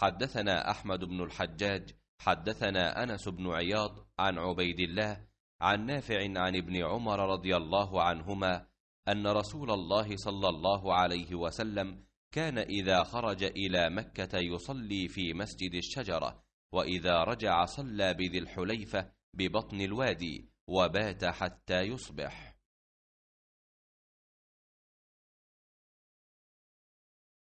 حدثنا أحمد بن الحجاج حدثنا أنس بن عياض عن عبيد الله عن نافع عن ابن عمر رضي الله عنهما أن رسول الله صلى الله عليه وسلم كان إذا خرج إلى مكة يصلي في مسجد الشجرة وإذا رجع صلى بذي الحليفة ببطن الوادي وبات حتى يصبح